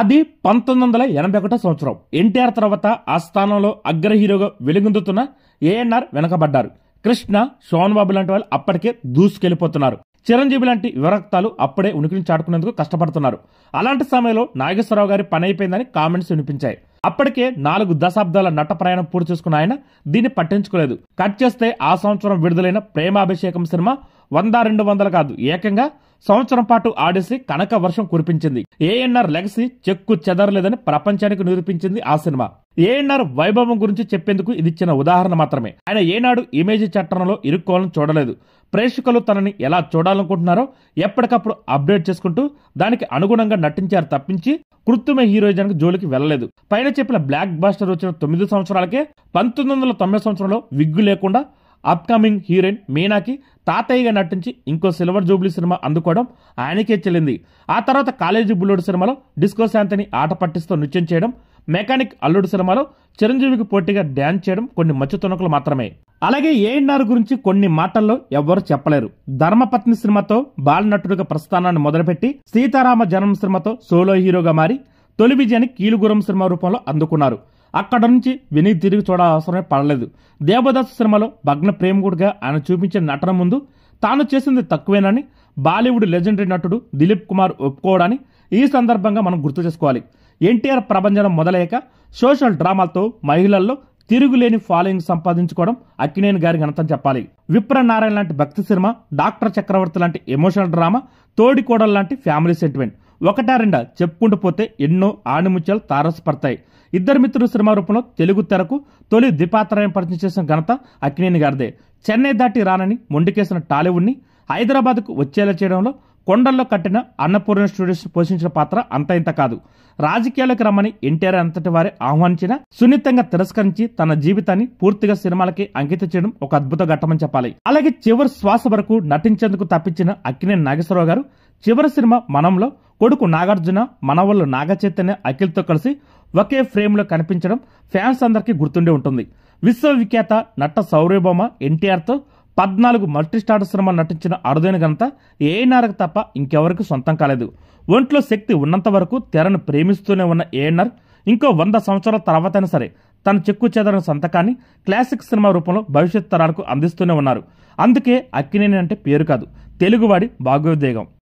అది పంతొమ్మిది వందల ఎనభై ఒకటో సంవత్సరం ఎన్టీఆర్ తర్వాత ఆ స్థానంలో అగ్ర హీరోగా ఏఎన్ఆర్ వెనకబడ్డారు కృష్ణ షోన్ బాబు లాంటి వాళ్ళు అప్పటికే దూసుకెళ్లిపోతున్నారు చిరంజీవి లాంటి వివరక్తాలు అప్పుడే ఉనికిని చాటుకునేందుకు కష్టపడుతున్నారు అలాంటి సమయంలో నాగేశ్వరరావు గారి పని అయిపోయిందని కామెంట్స్ వినిపించాయి అప్పటికే నాలుగు దశాబ్దాల నట ప్రయాణం పూర్తి చేసుకున్న ఆయన దీన్ని పట్టించుకోలేదు కట్ చేస్తే ఆ సంవత్సరం విడుదలైన ప్రేమాభిషేకం సినిమా వంద రెండు వందలు కాదు ఏకంగా సంవత్సరం పాటు ఆడేసి కనక వర్షం కురిపించింది ఏఎన్ఆర్ లెగసీ చెక్కు చెదరలేదని ప్రపంచానికి నిరూపించింది ఆ సినిమా ఏఎన్ఆర్ వైభవం గురించి చెప్పేందుకు ఇది ఇచ్చిన ఉదాహరణ మాత్రమే ఆయన ఏనాడు ఇమేజ్ చట్టంలో ఇరుక్కోవాలని చూడలేదు ప్రేక్షకులు తనని ఎలా చూడాలనుకుంటున్నారో ఎప్పటికప్పుడు అప్డేట్ చేసుకుంటూ దానికి అనుగుణంగా నటించారు తప్పించి కృత్రిమ హీరోయిజన్కి జోలికి వెళ్ళలేదు పైన చెప్పిన బ్లాక్ బాస్టర్ వచ్చిన తొమ్మిది సంవత్సరాలకే పంతొమ్మిది వందల తొంభై సంవత్సరంలో విగ్గు లేకుండా అప్కమింగ్ హీరోయిన్ మీనాకి తాతయ్యగా నటించి ఇంకో సిల్వర్ జూబ్లీ సినిమా అందుకోవడం ఆయనకే చెల్లింది ఆ తర్వాత కాలేజీ బుల్లుడు సినిమాలో డిస్కో శాంతిని ఆట పట్టిస్తూ నృత్యం చేయడం మెకానిక్ అల్లుడు సినిమాలో చిరంజీవికి పోటీగా డ్యాన్స్ చేయడం కొన్ని మచ్చు తుణకులు మాత్రమే అలాగే ఏఎన్ఆర్ గురించి కొన్ని మాటల్లో ఎవ్వరు చెప్పలేరు ధర్మపత్ని సినిమాతో బాలనటుడిగా ప్రస్థానాన్ని మొదలుపెట్టి సీతారామ జనం సినిమాతో సోలో హీరోగా మారి తొలి విజయాన్ని కీలుగురం సినిమా రూపంలో అందుకున్నారు అక్కడ నుంచి వెనక్కి తిరిగి చూడ అవసరమే పడలేదు దేవదాస్ సినిమాలో భగ్న ప్రేమికుడిగా ఆయన చూపించిన నటన ముందు తాను చేసింది తక్కువేనని బాలీవుడ్ లెజెండరీ నటుడు దిలీప్ కుమార్ ఒప్పుకోవడాన్ని ఈ సందర్భంగా మనం గుర్తు చేసుకోవాలి ఎన్టీఆర్ ప్రభంజనం మొదలయ్యాక సోషల్ డ్రామాలతో మహిళల్లో తిరుగులేని ఫాలోయింగ్ సంపాదించుకోవడం అక్కినేని గారి ఘనతని చెప్పాలి విప్ర నారాయణ లాంటి భక్తి సినిమా డాక్టర్ చక్రవర్తి లాంటి ఎమోషనల్ డ్రామా తోడికోడలు లాంటి ఫ్యామిలీ సెంటిమెంట్ ఒకటా రెండా చెప్పుకుంటూ పోతే ఎన్నో ఆణిముత్యాలు తారసపడతాయి ఇద్దరు మిత్రులు సినిమా రూపంలో తెలుగు తెరకు తొలి ద్విపాత్రాయం పరిచయం చేసిన ఘనత అక్కినేని గారిదే చెన్నై దాటి రానని మొండికేసిన టాలీవుడ్ని హైదరాబాద్కు వచ్చేలా చేయడంలో కొండల్లో కట్టిన అన్నపూర్ణ స్టూడియోస్ పోషించిన పాత్ర అంత ఇంత కాదు రాజకీయాలకు రమ్మని ఎన్టీఆర్ అంతటి వారే ఆహ్వానించిన సున్నితంగా తిరస్కరించి తన జీవితాన్ని పూర్తిగా సినిమాలకి అంకితం చేయడం ఒక అద్భుత ఘట్టమని చెప్పాలి అలాగే చివరి శ్వాస వరకు నటించేందుకు తప్పించిన అక్కినేని నాగేశ్వరరావు గారు చివరి సినిమా మనంలో కొడుకు నాగార్జున మనవళ్ళు నాగచైతన్య అఖిల్తో కలిసి ఒకే ఫ్రేమ్లో కనిపించడం ఫ్యాన్స్ అందరికీ గుర్తుండే ఉంటుంది విశ్వవిఖ్యాత నట సౌర్యభౌమ ఎన్టీఆర్తో పద్నాలుగు మల్టీస్టార్ సినిమా నటించిన అరుదైన ఘనత ఏఎన్ఆర్ తప్ప ఇంకెవరికి సొంతం కాలేదు ఒంట్లో శక్తి ఉన్నంత వరకు తెరను ప్రేమిస్తూనే ఉన్న ఏఎన్ఆర్ ఇంకో వంద సంవత్సరాల తర్వాతైనా సరే తన చెక్కు చెదరని సంతకాన్ని క్లాసిక్ సినిమా రూపంలో భవిష్యత్ తరాలకు అందిస్తూనే ఉన్నారు అందుకే అక్కినేని అంటే పేరు కాదు తెలుగువాడి భాగోద్వేగం